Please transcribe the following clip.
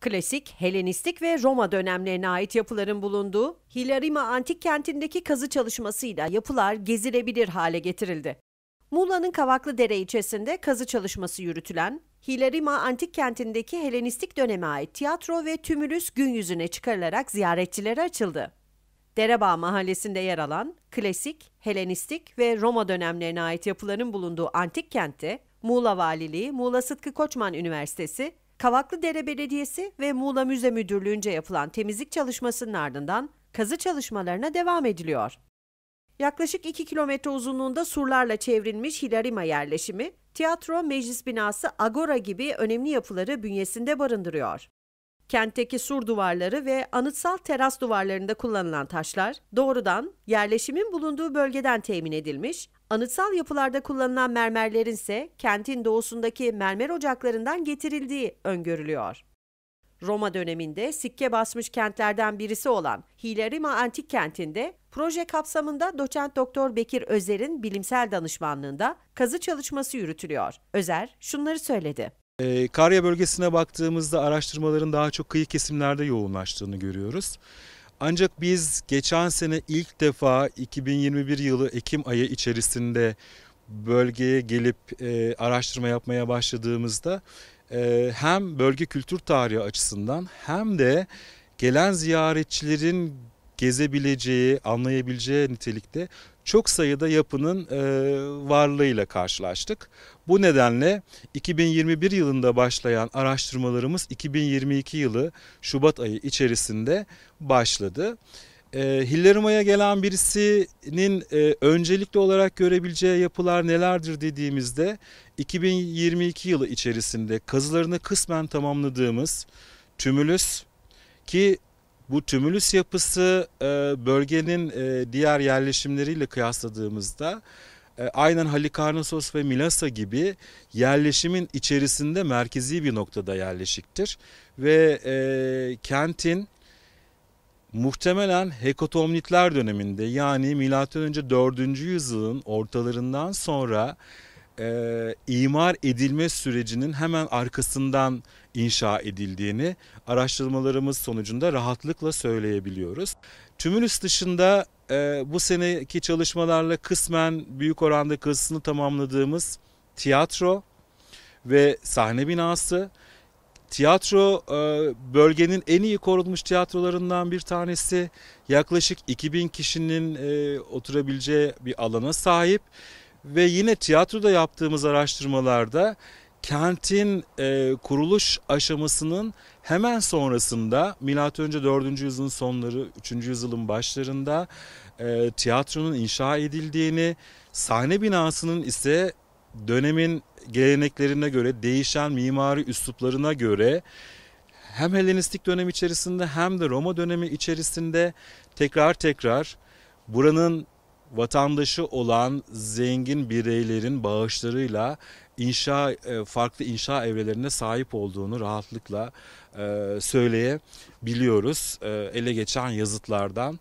Klasik, Helenistik ve Roma dönemlerine ait yapıların bulunduğu Hilarima antik kentindeki kazı çalışmasıyla yapılar gezilebilir hale getirildi. Muğla'nın dere ilçesinde kazı çalışması yürütülen Hilarima antik kentindeki Helenistik döneme ait tiyatro ve tümülüs gün yüzüne çıkarılarak ziyaretçilere açıldı. Derebağ mahallesinde yer alan klasik, Helenistik ve Roma dönemlerine ait yapıların bulunduğu antik kentte Muğla Valiliği, Muğla Sıtkı Koçman Üniversitesi, Kavaklıdere Belediyesi ve Muğla Müze Müdürlüğü'nce yapılan temizlik çalışmasının ardından kazı çalışmalarına devam ediliyor. Yaklaşık 2 kilometre uzunluğunda surlarla çevrilmiş Hilarima yerleşimi, tiyatro, meclis binası, agora gibi önemli yapıları bünyesinde barındırıyor. Kentteki sur duvarları ve anıtsal teras duvarlarında kullanılan taşlar doğrudan yerleşimin bulunduğu bölgeden temin edilmiş Anıtsal yapılarda kullanılan mermerlerin ise kentin doğusundaki mermer ocaklarından getirildiği öngörülüyor. Roma döneminde sikke basmış kentlerden birisi olan Hilerima Antik Kenti'nde proje kapsamında doçent doktor Bekir Özer'in bilimsel danışmanlığında kazı çalışması yürütülüyor. Özer şunları söyledi. E, Karya bölgesine baktığımızda araştırmaların daha çok kıyı kesimlerde yoğunlaştığını görüyoruz. Ancak biz geçen sene ilk defa 2021 yılı Ekim ayı içerisinde bölgeye gelip e, araştırma yapmaya başladığımızda e, hem bölge kültür tarihi açısından hem de gelen ziyaretçilerin gezebileceği, anlayabileceği nitelikte çok sayıda yapının e, varlığıyla karşılaştık. Bu nedenle 2021 yılında başlayan araştırmalarımız 2022 yılı Şubat ayı içerisinde başladı. E, Hilleruma'ya gelen birisinin e, öncelikli olarak görebileceği yapılar nelerdir dediğimizde 2022 yılı içerisinde kazılarını kısmen tamamladığımız tümülüs ki bu tümülüs yapısı e, bölgenin e, diğer yerleşimleriyle kıyasladığımızda e, aynen Halikarnasos ve Milasa gibi yerleşimin içerisinde merkezi bir noktada yerleşiktir. Ve kentin muhtemelen Hekatomnitler döneminde yani M.Ö. 4. yüzyılın ortalarından sonra e, imar edilme sürecinin hemen arkasından inşa edildiğini araştırmalarımız sonucunda rahatlıkla söyleyebiliyoruz. Tümülüs dışında e, bu seneki çalışmalarla kısmen büyük oranda kazısını tamamladığımız tiyatro ve sahne binası. Tiyatro e, bölgenin en iyi korunmuş tiyatrolarından bir tanesi. Yaklaşık 2000 kişinin e, oturabileceği bir alana sahip ve yine tiyatroda yaptığımız araştırmalarda kentin e, kuruluş aşamasının hemen sonrasında M.Ö. 4. yüzyılın sonları 3. yüzyılın başlarında e, tiyatronun inşa edildiğini, sahne binasının ise dönemin geleneklerine göre değişen mimari üsluplarına göre hem Helenistik dönem içerisinde hem de Roma dönemi içerisinde tekrar tekrar buranın vatandaşı olan zengin bireylerin bağışlarıyla inşa e, farklı inşa evrelerine sahip olduğunu rahatlıkla e, söyleyebiliyoruz e, ele geçen yazıtlardan.